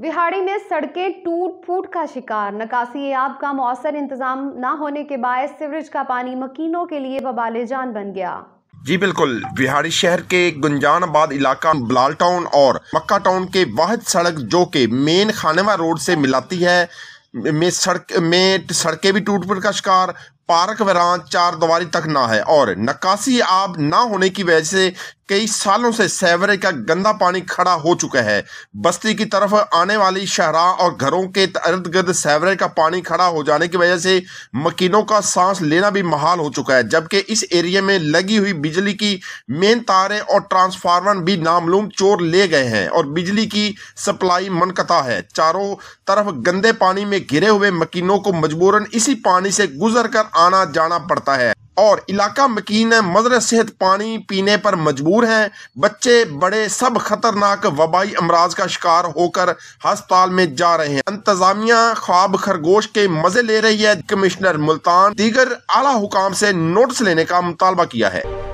बिहाड़ी में सड़कें टूट फूट का शिकार नकासी आब का मौसर इंतजाम न होने के बायस सिवरेज का पानी मकीनों के लिए बबाले जान बन गया जी बिल्कुल बिहारी शहर के गुंजान आबाद इलाका बलाल टाउन और मक्का टाउन के वाहद सड़क जो के मेन खानेवा रोड से मिलाती है में सड़क में सड़कें भी टूट फूट का शिकार पार्क वरान चार दीवारी तक ना है और नक्काशी आब ना होने की वजह से कई सालों से सैवरे का गंदा पानी खड़ा हो चुका है बस्ती की तरफ आने वाली शहरा और घरों के इर्द गिर्द सैवरे का पानी खड़ा हो जाने की वजह से मकीनों का सांस लेना भी महाल हो चुका है जबकि इस एरिया में लगी हुई बिजली की मेन तारें और ट्रांसफार्मर भी नामलूम चोर ले गए हैं और बिजली की सप्लाई मनकता है चारों तरफ गंदे पानी में घिरे हुए मकीनों को मजबूरन इसी पानी से गुजर कर आना जाना पड़ता है और इलाका मकीन मदर सेहत पानी पीने पर मजबूर हैं बच्चे बड़े सब खतरनाक वबाई अमराज का शिकार होकर हस्पताल में जा रहे हैं इंतजामिया ख्वाब खरगोश के मजे ले रही है कमिश्नर मुल्तान दीगर आला हुकाम से नोटिस लेने का मुतालबा किया है